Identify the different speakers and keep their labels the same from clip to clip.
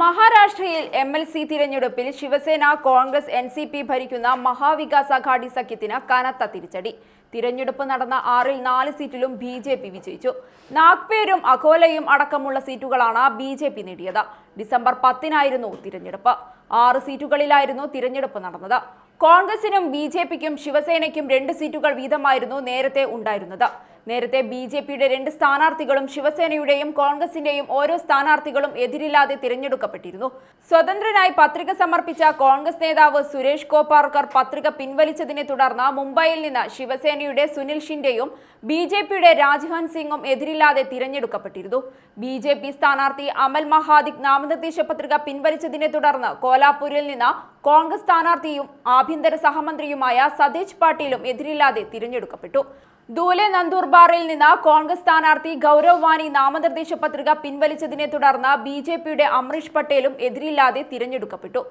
Speaker 1: മഹാരാഷ്ട്രയിൽ M L C തിരഞ്ഞെടുപ്പിൽ Shiv Sena Congress N C P ഭരിക്കുന്ന മഹാവികാസ് അഘാടി സഖ്യത്തിന് കനത്ത തിരിച്ചടി തിരഞ്ഞെടുപ്പ് നടന്ന ആറിൽ നാല് സീറ്റിലും ബി ജെ പി വിജയിച്ചു നാഗ്പേരും അഖോലയും അടക്കമുള്ള സീറ്റുകളാണ് ബി ജെ പി നേടിയത് ഡിസംബർ പത്തിനായിരുന്നു തിരഞ്ഞെടുപ്പ് ആറ് സീറ്റുകളിലായിരുന്നു തിരഞ്ഞെടുപ്പ് നടന്നത് കോൺഗ്രസിനും ബി ജെ പിക്കും ശിവസേനയ്ക്കും രണ്ട് സീറ്റുകൾ വീതമായിരുന്നു നേരത്തെ ഉണ്ടായിരുന്നത് നേരത്തെ ബി ജെ പിയുടെ രണ്ട് സ്ഥാനാർത്ഥികളും ശിവസേനയുടെയും കോൺഗ്രസിന്റെയും ഓരോ സ്ഥാനാർത്ഥികളും എതിരില്ലാതെ തിരഞ്ഞെടുക്കപ്പെട്ടിരുന്നു സ്വതന്ത്രനായി പത്രിക സമർപ്പിച്ച കോൺഗ്രസ് നേതാവ് സുരേഷ് ഗോപാർക്കർ പത്രിക പിൻവലിച്ചതിനെ തുടർന്ന് മുംബൈയിൽ നിന്ന് ശിവസേനയുടെ സുനിൽ ഷിൻഡെയും ബി ജെ പിയുടെ രാജ്ഹാൻ സിംഗും എതിരില്ലാതെ തിരഞ്ഞെടുക്കപ്പെട്ടിരുന്നു ബി ജെ പി സ്ഥാനാർത്ഥി അമൽ മഹാദിക് നാമനിർദ്ദേശ പത്രിക പിൻവലിച്ചതിനെ തുടർന്ന് കോലാപൂരിൽ നിന്ന് കോൺഗ്രസ് സ്ഥാനാർത്ഥിയും ആഭ്യന്തര സഹമന്ത്രിയുമായ സതീജ് പാട്ടീലും എതിരില്ലാതെ തിരഞ്ഞെടുക്കപ്പെട്ടു ദൂലെ നന്ദൂർബാറിൽ നിന്ന് കോൺഗ്രസ് സ്ഥാനാർത്ഥി ഗൗരവ് വാനി നാമനിർദ്ദേശ പത്രിക പിൻവലിച്ചതിനെ തുടർന്ന് ബി ജെ പിയുടെ അമരീഷ് പട്ടേലും എതിരില്ലാതെ തിരഞ്ഞെടുക്കപ്പെട്ടു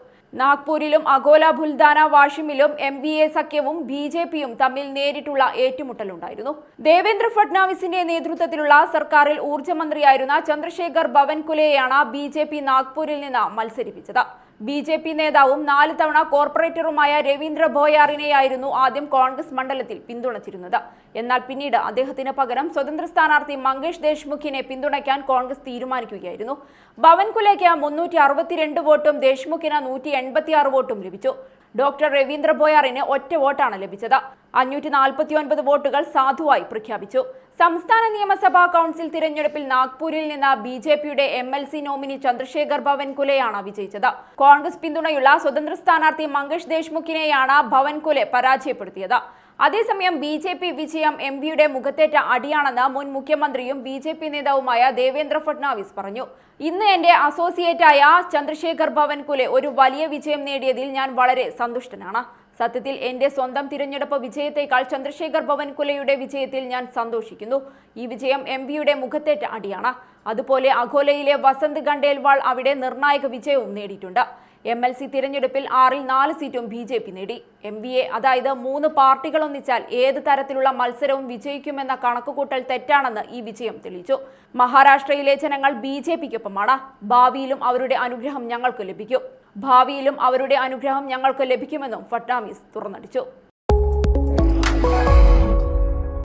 Speaker 1: നാഗ്പൂരിലും അഗോല ഭുൽദാന വാഷിമിലും എം വി എ സഖ്യവും ബി ജെ പിയും തമ്മിൽ നേരിട്ടുള്ള ഏറ്റുമുട്ടലുണ്ടായിരുന്നു ദേവേന്ദ്ര ഫഡ്നാവിസിന്റെ നേതൃത്വത്തിലുള്ള സർക്കാരിൽ ഊർജ്ജമന്ത്രിയായിരുന്ന ചന്ദ്രശേഖർ ഭവൻകുലയെയാണ് ബി ജെ പി നാഗ്പൂരിൽ നിന്ന് മത്സരിപ്പിച്ചത് ബി ജെ പി നേതാവും നാല് തവണ കോർപ്പറേറ്ററുമായ രവീന്ദ്ര ബോയാറിനെയായിരുന്നു ആദ്യം കോൺഗ്രസ് മണ്ഡലത്തിൽ പിന്തുണച്ചിരുന്നത് എന്നാൽ പിന്നീട് അദ്ദേഹത്തിന് പകരം സ്വതന്ത്ര സ്ഥാനാർത്ഥി മങ്കേഷ് ദേശ്മുഖിനെ പിന്തുണയ്ക്കാൻ കോൺഗ്രസ് തീരുമാനിക്കുകയായിരുന്നു ഭവൻകുലയ്ക്ക് മുന്നൂറ്റി അറുപത്തിരണ്ട് വോട്ടും ദേശ്മുഖിന് നൂറ്റി എൺപത്തിയാറ് വോട്ടും ലഭിച്ചു ഡോക്ടർ രവീന്ദ്ര ബോയാറിന് ഒറ്റ വോട്ടാണ് ലഭിച്ചത് അഞ്ഞൂറ്റി നാൽപ്പത്തി ഒൻപത് വോട്ടുകൾ സാധുവായി പ്രഖ്യാപിച്ചു സംസ്ഥാന നിയമസഭാ കൗൺസിൽ തിരഞ്ഞെടുപ്പിൽ നാഗ്പൂരിൽ നിന്ന് ബി ജെ പിയുടെ M L C nominee Chandrashekhar ഭവൻകുലെയാണ് വിജയിച്ചത് കോൺഗ്രസ് പിന്തുണയുള്ള സ്വതന്ത്ര സ്ഥാനാർത്ഥി മങ്കേഷ് ദേശ്മുഖിനെയാണ് ഭവൻകുലെ പരാജയപ്പെടുത്തിയത് അതേസമയം ബി ജെ പി വിജയം എം വിയുടെ മുഖത്തേറ്റ അടിയാണെന്ന് മുൻ മുഖ്യമന്ത്രിയും ബി ജെ പി നേതാവുമായ ദേവേന്ദ്ര ഫട്നാവിസ് പറഞ്ഞു ഇന്ന് എന്റെ അസോസിയേറ്റായ ചന്ദ്രശേഖർ കുലെ ഒരു വലിയ വിജയം നേടിയതിൽ ഞാൻ വളരെ സന്തുഷ്ടനാണ് സത്യത്തിൽ എന്റെ സ്വന്തം തിരഞ്ഞെടുപ്പ് വിജയത്തെക്കാൾ ചന്ദ്രശേഖർ ഭവൻകുലയുടെ വിജയത്തിൽ ഞാൻ സന്തോഷിക്കുന്നു ഈ വിജയം എം വിയുടെ മുഖത്തേറ്റ അടിയാണ് അതുപോലെ അഖോലയിലെ വസന്ത് ഖണ്ഡേൽവാൾ അവിടെ നിർണായക വിജയവും നേടിയിട്ടുണ്ട് എം എൽ സി തിരഞ്ഞെടുപ്പിൽ ആറിൽ നാല് സീറ്റും ബി ജെ പി നേടി എം വി എ അതായത് മൂന്ന് പാർട്ടികൾ ഒന്നിച്ചാൽ ഏത് തരത്തിലുള്ള മത്സരവും വിജയിക്കുമെന്ന കണക്കുകൂട്ടൽ തെറ്റാണെന്ന് ഈ വിജയം തെളിയിച്ചു മഹാരാഷ്ട്രയിലെ ജനങ്ങൾ ബി ജെ പിക്കൊപ്പമാണ് ഭാവിയിലും അവരുടെ അനുഗ്രഹം ഞങ്ങൾക്ക് ലഭിക്കും ഭാവിയിലും അവരുടെ അനുഗ്രഹം ഞങ്ങൾക്ക് ലഭിക്കുമെന്നും ഫട്നാവിസ് തുറന്നടിച്ചു